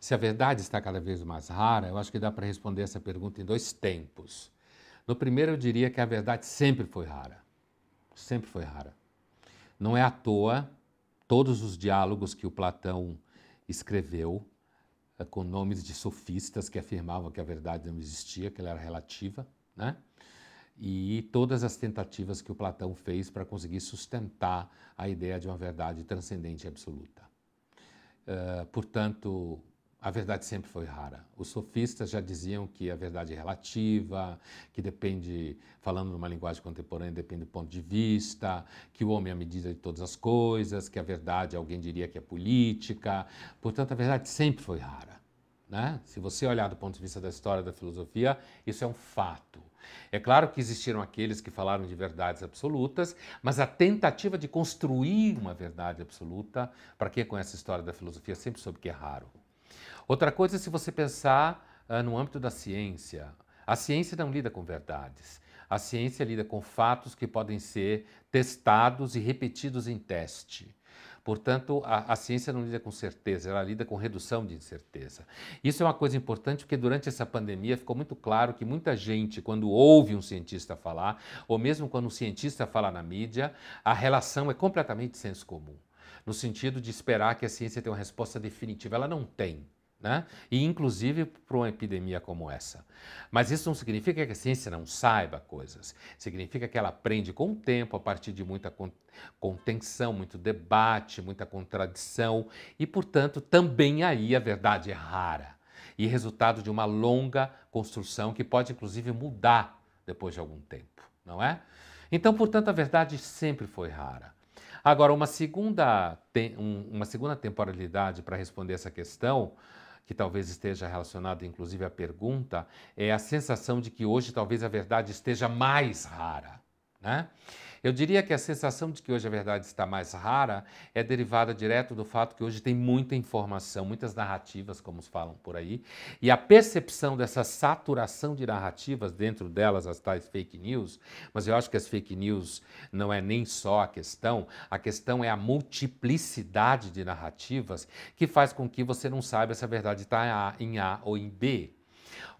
Se a verdade está cada vez mais rara, eu acho que dá para responder essa pergunta em dois tempos. No primeiro, eu diria que a verdade sempre foi rara. Sempre foi rara. Não é à toa todos os diálogos que o Platão escreveu eh, com nomes de sofistas que afirmavam que a verdade não existia, que ela era relativa, né? E todas as tentativas que o Platão fez para conseguir sustentar a ideia de uma verdade transcendente e absoluta. Uh, portanto, a verdade sempre foi rara. Os sofistas já diziam que a verdade é relativa, que depende, falando numa linguagem contemporânea, depende do ponto de vista, que o homem é a medida de todas as coisas, que a verdade alguém diria que é política. Portanto, a verdade sempre foi rara. Né? Se você olhar do ponto de vista da história da filosofia, isso é um fato. É claro que existiram aqueles que falaram de verdades absolutas, mas a tentativa de construir uma verdade absoluta, para quem conhece a história da filosofia, sempre soube que é raro. Outra coisa é se você pensar uh, no âmbito da ciência. A ciência não lida com verdades. A ciência lida com fatos que podem ser testados e repetidos em teste. Portanto, a, a, ciência não lida com certeza, ela lida com redução de incerteza. Isso é uma coisa importante porque durante essa pandemia ficou muito claro que muita gente, quando ouve um cientista falar, ou mesmo quando um cientista fala na mídia, a relação é completamente senso comum no sentido de esperar que a ciência tenha uma resposta definitiva. Ela não tem. Né? E inclusive para uma epidemia como essa. Mas isso não significa que a ciência não saiba coisas. Significa que ela aprende com o tempo, a partir de muita contenção, muito debate, muita contradição, e portanto também aí a verdade é rara e resultado de uma longa construção que pode inclusive mudar depois de algum tempo, não é? Então, portanto, a verdade sempre foi rara. Agora, uma segunda, uma segunda temporalidade para responder essa questão, que talvez esteja relacionada inclusive à pergunta, é a sensação de que hoje talvez a verdade esteja mais rara. Né? Eu diria que a sensação de que hoje a verdade está mais rara é derivada direto do fato que hoje tem muita informação, muitas narrativas, como falam por aí, e a percepção dessa saturação de narrativas, dentro delas as tais fake news, mas eu acho que as fake news não é nem só a questão, a questão é a multiplicidade de narrativas que faz com que você não saiba se a verdade está em A, em A ou em B.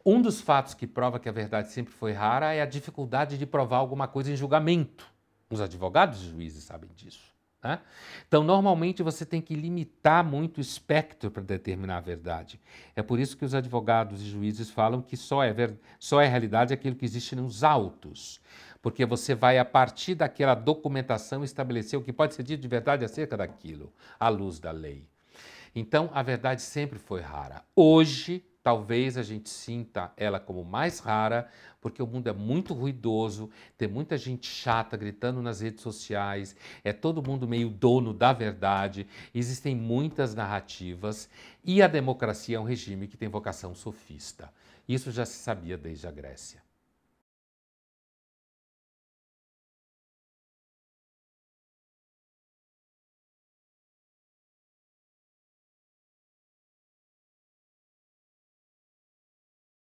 Um dos fatos que prova que a verdade sempre foi rara é a dificuldade de provar alguma coisa em julgamento. Os advogados e juízes sabem disso. Né? Então, normalmente você tem que limitar muito o espectro para determinar a verdade. É por isso que os advogados e juízes falam que só é, ver... só é realidade aquilo que existe nos autos. Porque você vai, a partir daquela documentação, estabelecer o que pode ser dito de verdade acerca daquilo, à luz da lei. Então, a verdade sempre foi rara. Hoje, Talvez a gente sinta ela como mais rara, porque o mundo é muito ruidoso, tem muita gente chata gritando nas redes sociais, é todo mundo meio dono da verdade, existem muitas narrativas e a democracia é um regime que tem vocação sofista. Isso já se sabia desde a Grécia.